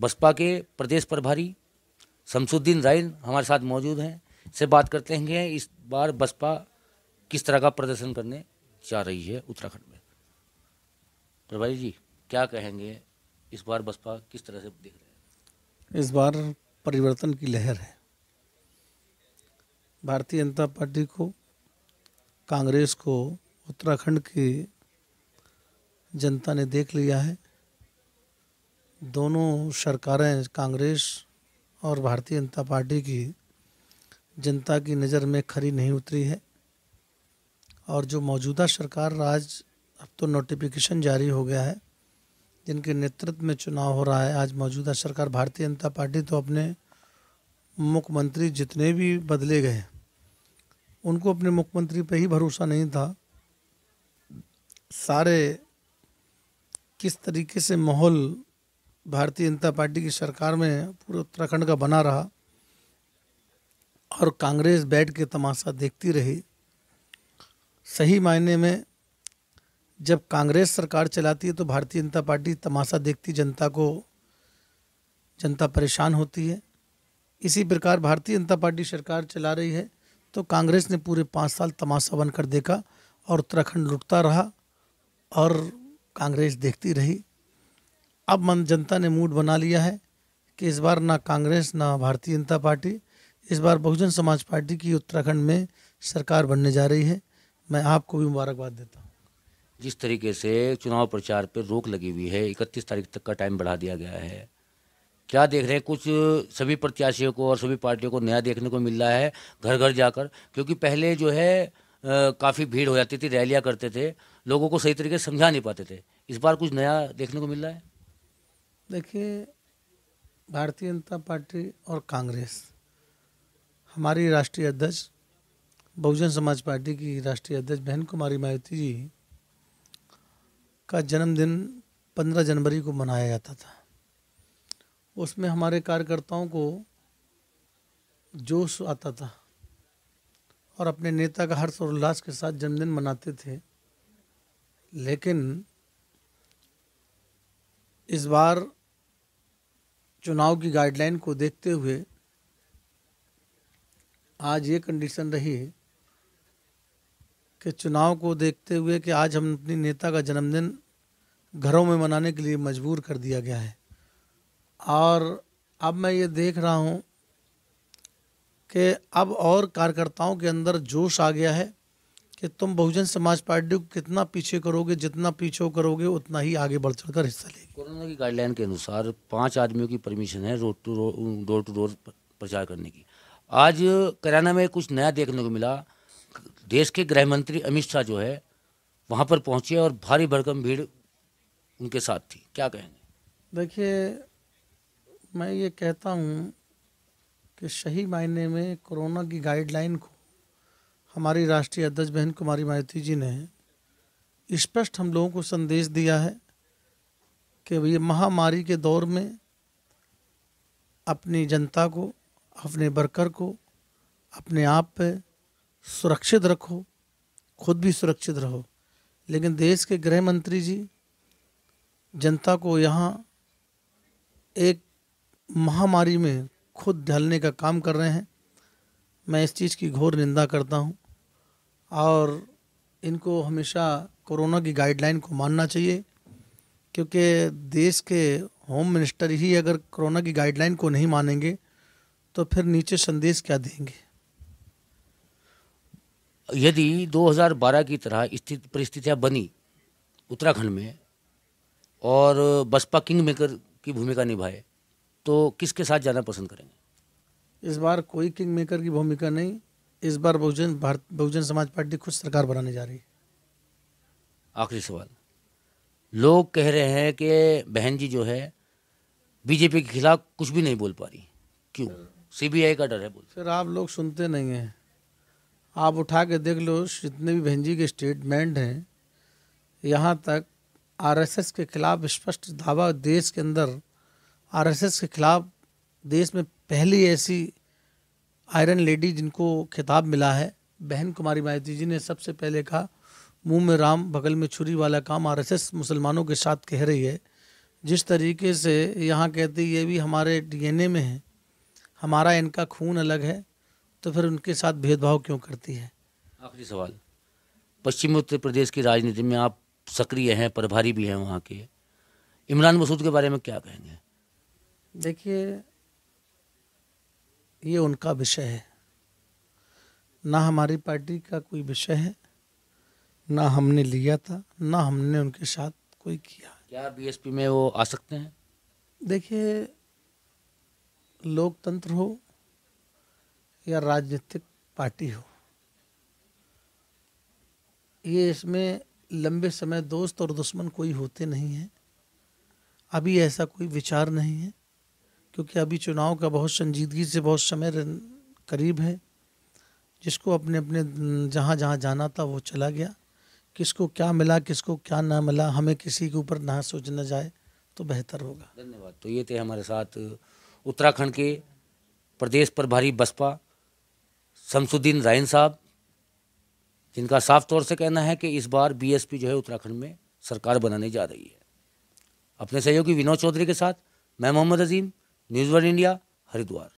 बसपा के प्रदेश प्रभारी शमसुद्दीन राइन हमारे साथ मौजूद हैं से बात करते हैं इस बार बसपा किस तरह का प्रदर्शन करने जा रही है उत्तराखंड में प्रभारी जी क्या कहेंगे इस बार बसपा किस तरह से देख रहे हैं इस बार परिवर्तन की लहर है भारतीय जनता पार्टी को कांग्रेस को उत्तराखंड की जनता ने देख लिया है दोनों सरकारें कांग्रेस और भारतीय जनता पार्टी की जनता की नज़र में खरी नहीं उतरी है और जो मौजूदा सरकार आज अब तो नोटिफिकेशन जारी हो गया है जिनके नेतृत्व में चुनाव हो रहा है आज मौजूदा सरकार भारतीय जनता पार्टी तो अपने मुख्यमंत्री जितने भी बदले गए उनको अपने मुख्यमंत्री पर ही भरोसा नहीं था सारे किस तरीके से माहौल भारतीय जनता पार्टी की सरकार में पूरे उत्तराखंड का बना रहा और कांग्रेस बैठ के तमाशा देखती रही सही मायने में जब कांग्रेस सरकार चलाती है तो भारतीय जनता पार्टी तमाशा देखती जनता को जनता परेशान होती है इसी प्रकार भारतीय जनता पार्टी सरकार चला रही है तो कांग्रेस ने पूरे पाँच साल तमाशा बनकर देखा और उत्तराखंड लुटता रहा और कांग्रेस देखती रही अब मन जनता ने मूड बना लिया है कि इस बार ना कांग्रेस ना भारतीय जनता पार्टी इस बार बहुजन समाज पार्टी की उत्तराखंड में सरकार बनने जा रही है मैं आपको भी मुबारकबाद देता हूँ जिस तरीके से चुनाव प्रचार पर रोक लगी हुई है इकतीस तारीख तक का टाइम बढ़ा दिया गया है क्या देख रहे हैं कुछ सभी प्रत्याशियों को और सभी पार्टियों को नया देखने को मिल रहा है घर घर जाकर क्योंकि पहले जो है काफ़ी भीड़ हो जाती थी रैलियाँ करते थे लोगों को सही तरीके से समझा नहीं पाते थे इस बार कुछ नया देखने को मिल रहा है देखिए भारतीय जनता पार्टी और कांग्रेस हमारी राष्ट्रीय अध्यक्ष बहुजन समाज पार्टी की राष्ट्रीय अध्यक्ष बहन कुमारी मायावती जी का जन्मदिन 15 जनवरी को मनाया जाता था उसमें हमारे कार्यकर्ताओं को जोश आता था और अपने नेता का हर्ष और उल्लास के साथ जन्मदिन मनाते थे लेकिन इस बार चुनाव की गाइडलाइन को देखते हुए आज ये कंडीशन रही कि चुनाव को देखते हुए कि आज हम अपने नेता का जन्मदिन घरों में मनाने के लिए मजबूर कर दिया गया है और अब मैं ये देख रहा हूँ कि अब और कार्यकर्ताओं के अंदर जोश आ गया है कि तुम बहुजन समाज पार्टी को कितना पीछे करोगे जितना पीछे करोगे उतना ही आगे बढ़ चढ़ कर हिस्सा लेगी कोरोना की गाइडलाइन के अनुसार पाँच आदमियों की परमिशन है road to door to door प्रचार करने की आज कराना में कुछ नया देखने को मिला देश के गृह मंत्री अमित शाह जो है वहाँ पर पहुँचे और भारी भरकम भीड़ उनके साथ थी क्या कहेंगे देखिए मैं ये कहता हूँ कि सही मायने में कोरोना की गाइडलाइन को हमारी राष्ट्रीय अध्यक्ष बहन कुमारी मायती जी ने स्पष्ट हम लोगों को संदेश दिया है कि ये महामारी के दौर में अपनी जनता को अपने वर्कर को अपने आप पे सुरक्षित रखो खुद भी सुरक्षित रहो लेकिन देश के गृह मंत्री जी जनता को यहाँ एक महामारी में खुद ढलने का काम कर रहे हैं मैं इस चीज़ की घोर निंदा करता हूँ और इनको हमेशा कोरोना की गाइडलाइन को मानना चाहिए क्योंकि देश के होम मिनिस्टर ही अगर कोरोना की गाइडलाइन को नहीं मानेंगे तो फिर नीचे संदेश क्या देंगे यदि 2012 की तरह स्थिति परिस्थितियाँ बनी उत्तराखंड में और बसपा किंग मेकर की भूमिका निभाए तो किसके साथ जाना पसंद करेंगे इस बार कोई किंग मेकर की भूमिका नहीं इस बार बहुजन भारत बहुजन समाज पार्टी खुद सरकार बनाने जा रही है आखिरी सवाल लोग कह रहे हैं कि बहन जी जो है बीजेपी के खिलाफ कुछ भी नहीं बोल पा रही क्यों सीबीआई का डर है बोल सर आप लोग सुनते नहीं हैं आप उठा के देख लो जितने भी बहन जी के स्टेटमेंट हैं यहाँ तक आरएसएस के खिलाफ स्पष्ट दावा देश के अंदर आरएसएस के खिलाफ देश में पहली ऐसी आयरन लेडी जिनको खिताब मिला है बहन कुमारी मायावती जी ने सबसे पहले कहा मुंह में राम बगल में छुरी वाला काम आरएसएस मुसलमानों के साथ कह रही है जिस तरीके से यहाँ कहती ये भी हमारे डीएनए में है हमारा इनका खून अलग है तो फिर उनके साथ भेदभाव क्यों करती है आखिरी सवाल पश्चिमी उत्तर प्रदेश की राजनीति में आप सक्रिय हैं प्रभारी भी हैं वहाँ के इमरान मसूद के बारे में क्या कहेंगे देखिए ये उनका विषय है ना हमारी पार्टी का कोई विषय है ना हमने लिया था ना हमने उनके साथ कोई किया क्या बीएसपी में वो आ सकते हैं देखिए लोकतंत्र हो या राजनीतिक पार्टी हो ये इसमें लंबे समय दोस्त और दुश्मन कोई होते नहीं हैं अभी ऐसा कोई विचार नहीं है क्योंकि अभी चुनाव का बहुत संजीदगी से बहुत समय करीब है जिसको अपने अपने जहाँ जहाँ जाना था वो चला गया किसको क्या मिला किसको क्या ना मिला हमें किसी के ऊपर ना सोचना जाए तो बेहतर होगा धन्यवाद तो ये थे हमारे साथ उत्तराखंड के प्रदेश प्रभारी बसपा शमसुद्दीन रायन साहब जिनका साफ तौर से कहना है कि इस बार बीएसपी जो है उत्तराखंड में सरकार बनाने जा रही है अपने सहयोगी विनोद चौधरी के साथ मैं Mohammad Azeem news one India Haridwar